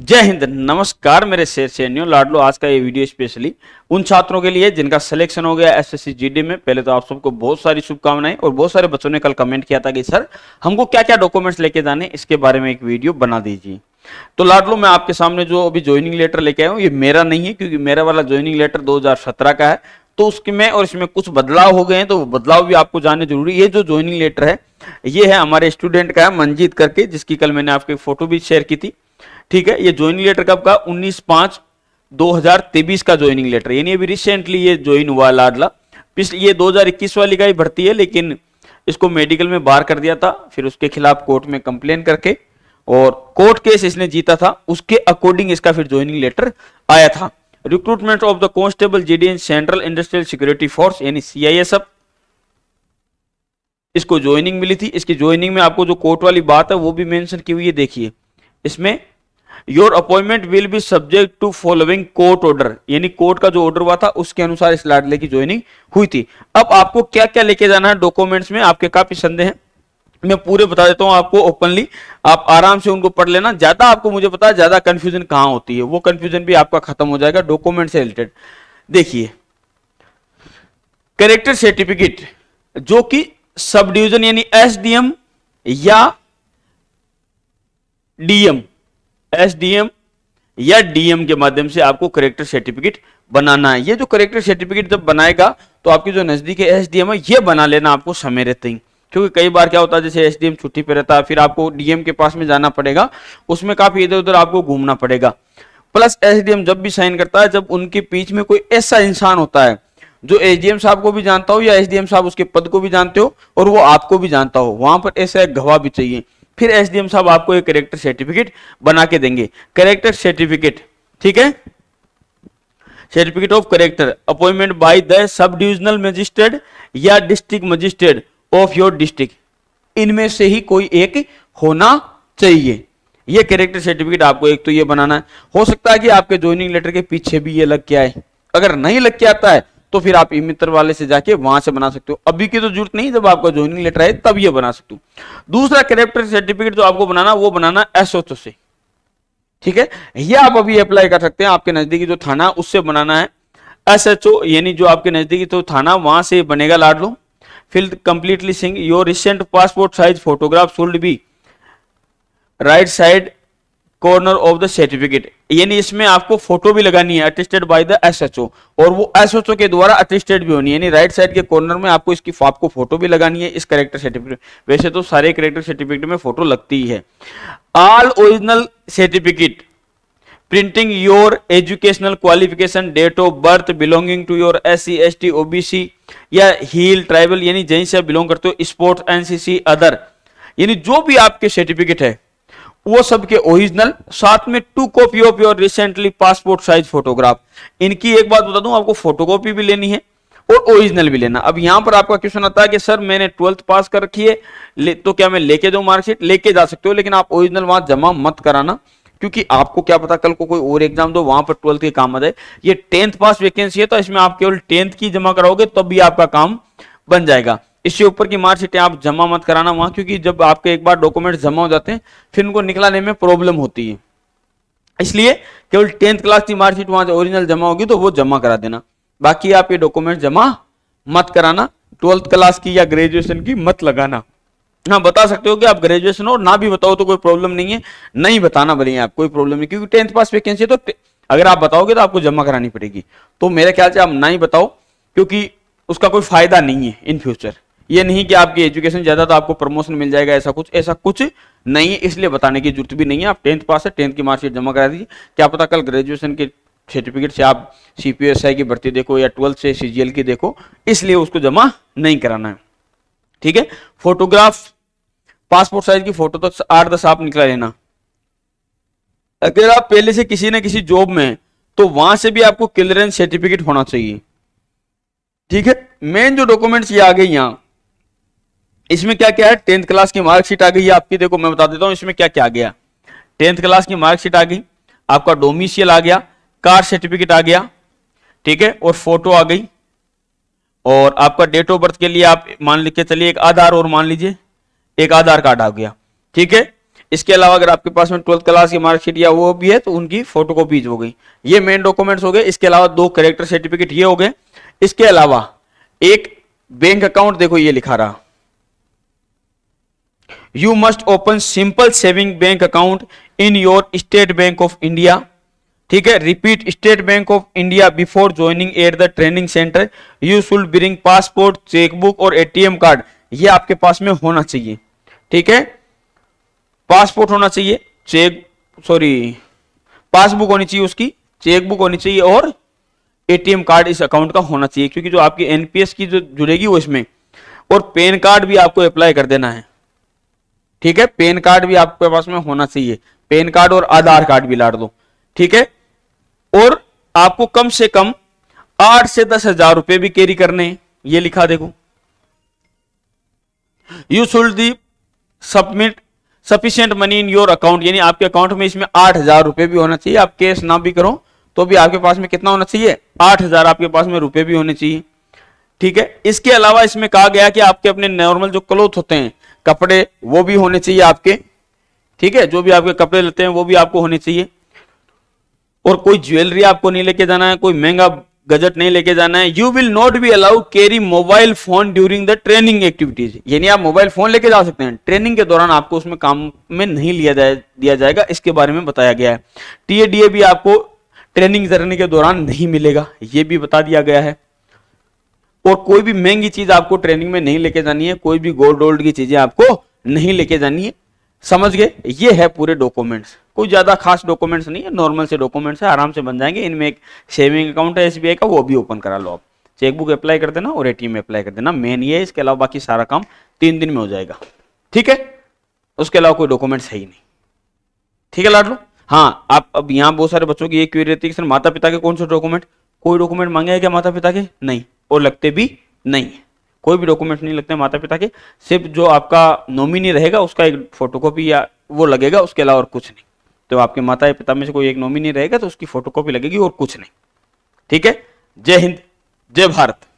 जय हिंद नमस्कार मेरे शेर सैनियों लाडलो आज का ये वीडियो स्पेशली उन छात्रों के लिए जिनका सिलेक्शन हो गया एसएससी जीडी में पहले तो आप सबको बहुत सारी शुभकामनाएं और बहुत सारे बच्चों ने कल कमेंट किया था कि सर हमको क्या क्या डॉक्यूमेंट्स लेके जाने इसके बारे में एक वीडियो बना दीजिए तो लाडलो मैं आपके सामने जो अभी ज्वाइनिंग लेटर लेके आया हूँ ये मेरा नहीं है क्योंकि मेरा वाला ज्वाइनिंग लेटर दो का है तो उसमें और इसमें कुछ बदलाव हो गए हैं तो बदलाव भी आपको जानने जरूरी ये जो ज्वाइनिंग लेटर है ये है हमारे स्टूडेंट का है मंजीत करके जिसकी कल मैंने आपकी फोटो भी शेयर की थी ठीक है ये ज्वाइनिंग लेटर कब का उन्नीस पांच 2023 का ज्वाइनिंग लेटर यानी अभी रिसेंटली ये ज्वाइन हुआ लाडला पिछले ये 2021 वाली का ही भर्ती है लेकिन इसको मेडिकल में बार कर दिया था फिर उसके खिलाफ कोर्ट में कंप्लेन करके और कोर्ट केस इसने जीता था उसके अकॉर्डिंग इसका फिर ज्वाइनिंग लेटर आया था recruitment of the constable GDN central industrial security force यानी सीआईएसएफ इसको ज्वाइनिंग मिली थी इसकी ज्वाइनिंग में आपको जो कोर्ट वाली बात है वो भी मेंशन की हुई है देखिए इसमें your appointment will be subject to following court order यानी कोर्ट का जो ऑर्डर हुआ था उसके अनुसार इस लाडले की ज्वाइनिंग हुई थी अब आपको क्या क्या लेके जाना है डॉक्यूमेंट्स में आपके काफी संदेह हैं मैं पूरे बता देता हूं आपको ओपनली आप आराम से उनको पढ़ लेना ज्यादा आपको मुझे पता है ज्यादा कंफ्यूजन कहां होती है वो कंफ्यूजन भी आपका खत्म हो जाएगा डॉक्यूमेंट से रिलेटेड देखिए करेक्टर सर्टिफिकेट जो कि सब डिविजन यानी एसडीएम या डीएम एसडीएम या डीएम के माध्यम से आपको करेक्टर सर्टिफिकेट बनाना है ये जो करेक्टर सर्टिफिकेट जब बनाएगा तो आपके जो नजदीक है एसडीएम है ये बना लेना आपको समय रहते ही क्योंकि कई बार क्या होता है जैसे एसडीएम छुट्टी पे रहता है फिर आपको डीएम के पास में जाना पड़ेगा उसमें काफी इधर उधर आपको घूमना पड़ेगा प्लस एसडीएम जब भी साइन करता है जब उनके बीच में कोई ऐसा इंसान होता है जो एसडीएम साहब को भी जानता हो या एसडीएम साहब उसके पद को भी जानते हो और वो आपको भी जानता हो वहां पर ऐसा एक गवाह भी चाहिए फिर एसडीएम साहब आपको एक करेक्टर सर्टिफिकेट बना के देंगे करेक्टर सर्टिफिकेट ठीक है certificate of character appointment by the sub divisional magistrate या district magistrate of your district इनमें से ही कोई एक होना चाहिए ये करेक्टर सर्टिफिकेट आपको एक तो ये बनाना है हो सकता है कि आपके ज्वाइनिंग लेटर के पीछे भी ये लग के आए अगर नहीं लग के आता है तो फिर आप ई मित्र वाले से जाके वहां से बना सकते हो अभी की तो जरूरत नहीं जब आपका ज्वाइनिंग लेटर आए तब ये बना सकते हो दूसरा करेक्टर सर्टिफिकेट जो आपको बनाना वो बनाना एसओचो से ठीक है यह आप अभी अप्लाई कर सकते हैं आपके नजदीकी जो थाना उससे बनाना है एस यानी जो आपके नजदीकी तो थाना वहां से बनेगा लाड लो fill completely sing your recent passport size photograph should be right side corner of the certificate यानी इसमें आपको फोटो भी लगानी है अटिस्टेड बाय द एसएचओ और वो एसएचओ के द्वारा अटिस्टेड भी होनी है यानी राइट साइड के कॉर्नर में आपको इसकी आपको फोटो भी लगानी है इस करेक्टर सर्टिफिकेट वैसे तो सारे करेक्टर सर्टिफिकेट में फोटो लगती ही है all original certificate printing your educational qualification date of birth belonging to your S C S T OBC या हील ट्राइबल यानी जैसे बिलोंग करते हो स्पोर्ट्स एनसीसी अदर यानी जो भी आपके सर्टिफिकेट है वो सबके ओरिजिनल साथ में two copy of your recently passport size photograph इनकी एक बात बता दू आपको फोटोकॉपी भी लेनी है और ओरिजिनल भी लेना अब यहां पर आपका क्वेश्चन आता है कि सर मैंने ट्वेल्थ पास कर रखी है तो क्या मैं लेके जाऊं मार्कशीट लेके जा सकते हो लेकिन आप ओरिजिनल वहां जमा मत कराना क्योंकि आपको क्या पता कल को कोई और एग्जाम दो वहां पर ट्वेल्थ के काम आ जाए ये टेंथ पास वैकेंसी है तो इसमें आप केवल टेंथ की जमा कराओगे तब भी आपका काम बन जाएगा इससे ऊपर की मार्कशीटें आप जमा मत कराना वहां क्योंकि जब आपके एक बार डॉक्यूमेंट जमा हो जाते हैं फिर उनको निकलाने में प्रॉब्लम होती है इसलिए केवल टेंथ क्लास की मार्कशीट वहां ओरिजिनल जमा होगी तो वो जमा करा देना बाकी आप ये डॉक्यूमेंट जमा मत कराना ट्वेल्थ क्लास की या ग्रेजुएशन की मत लगाना हाँ बता सकते हो कि आप ग्रेजुएशन और ना भी बताओ तो कोई प्रॉब्लम नहीं है नहीं बताना भले आप कोई प्रॉब्लम नहीं क्योंकि टेंथ पास वैकेंसी है तो अगर आप बताओगे तो आपको जमा करानी पड़ेगी तो मेरे ख्याल से आप ना ही बताओ क्योंकि उसका कोई फायदा नहीं है इन फ्यूचर ये नहीं कि आपकी एजुकेशन ज़्यादा तो आपको प्रमोशन मिल जाएगा ऐसा कुछ ऐसा कुछ नहीं है इसलिए बताने की जरूरत भी नहीं है आप टेंथ पास है टेंथ की मार्कशीट जमा करा दीजिए क्या पता कल ग्रेजुएशन के सर्टिफिकेट से आप सी पी एस आई की भर्ती देखो या ट्वेल्थ से सी जी एल की देखो इसलिए उसको जमा नहीं कराना है ठीक है फोटोग्राफ पासपोर्ट साइज की फोटो तो तक आठ दस आप निकला लेना अगर आप पहले से किसी न किसी जॉब में तो वहां से भी आपको क्लियरेंस सर्टिफिकेट होना चाहिए ठीक है मेन जो डॉक्यूमेंट्स ये आ गए यहाँ इसमें क्या क्या है टेंथ क्लास की मार्कशीट आ गई आपकी देखो मैं बता देता हूँ इसमें क्या क्या आ गया टेंथ क्लास की मार्कशीट आ गई आपका डोमिशियल आ गया कार सर्टिफिकेट आ गया ठीक है और फोटो आ गई और आपका डेट ऑफ बर्थ के लिए आप मान लिख के चलिए एक आधार और मान लीजिए एक आधार कार्ड आ गया ठीक है इसके अलावा अगर आपके पास में ट्वेल्थ क्लास की मार्कशीट या वो भी है तो उनकी फोटोकॉपीज हो गई ये मेन डॉक्यूमेंट्स हो गए इसके अलावा दो करेक्टर सर्टिफिकेट ये हो गए इसके अलावा एक बैंक अकाउंट देखो ये लिखा रहा you must open simple saving bank account in your State Bank of India ठीक है repeat State Bank of India before joining at the training centre you should bring passport chequebook और ATM card ये आपके पास में होना चाहिए ठीक है पासपोर्ट होना चाहिए चेक सॉरी पासबुक होनी चाहिए उसकी चेकबुक होनी चाहिए और एटीएम कार्ड इस अकाउंट का होना चाहिए क्योंकि जो आपकी एनपीएस की जो जुड़ेगी वो इसमें और पेन कार्ड भी आपको अप्लाई कर देना है ठीक है पेन कार्ड भी आपके पास में होना चाहिए पेन कार्ड और आधार कार्ड भी लाड़ दो ठीक है और आपको कम से कम आठ से दस हजार रुपए भी कैरी करने हैं ये लिखा देखो you should the submit sufficient money in your account यानी आपके अकाउंट में इसमें आठ हजार रुपए भी होना चाहिए आप कैश ना भी करो तो भी आपके पास में कितना होना चाहिए आठ हजार आपके पास में रुपए भी होने चाहिए ठीक है इसके अलावा इसमें कहा गया कि आपके अपने नॉर्मल जो क्लोथ होते हैं कपड़े वो भी होने चाहिए आपके ठीक है जो भी आपके कपड़े लेते हैं वो भी आपको होने चाहिए और कोई ज्वेलरी आपको नहीं लेके जाना है कोई महंगा गजट नहीं लेके जाना है you will not be allowed carry mobile phone during the training activities यानी आप मोबाइल फोन लेके जा सकते हैं ट्रेनिंग के दौरान आपको उसमें काम में नहीं लिया जाए दिया जाएगा इसके बारे में बताया गया है टीएडीए भी आपको ट्रेनिंग जर्नी के दौरान नहीं मिलेगा ये भी बता दिया गया है और कोई भी महंगी चीज आपको ट्रेनिंग में नहीं लेके जानी है कोई भी गोल्ड ओल्ड की चीजें आपको नहीं लेके जानी है समझ गए ये है पूरे डॉक्यूमेंट्स कोई ज्यादा खास डॉक्यूमेंट्स नहीं है नॉर्मल से डॉक्यूमेंट्स है आराम से बन जाएंगे इनमें एक सेविंग अकाउंट है एसबीआई का वो भी ओपन करा लो आप चेकबुक अप्लाई कर देना और एटीएम अप्लाई कर देना मेन ये इसके अलावा बाकी सारा काम तीन दिन में हो जाएगा ठीक है उसके अलावा कोई डॉक्यूमेंट्स है ही नहीं ठीक है लाड लो हाँ आप अब यहाँ बहुत सारे बच्चों की ये क्यूरी रहती है कि सर माता पिता के कौन से डॉक्यूमेंट कोई डॉक्यूमेंट मांगे क्या माता पिता के नहीं और लगते भी नहीं है कोई भी डॉक्यूमेंट नहीं लगते माता पिता के सिर्फ जो आपका नॉमिनी रहेगा उसका एक फोटोकॉपी या वो लगेगा उसके अलावा और कुछ नहीं तो आपके माता पिता में से कोई एक नॉमिनी रहेगा तो उसकी फोटोकॉपी लगेगी और कुछ नहीं ठीक है जय हिंद जय भारत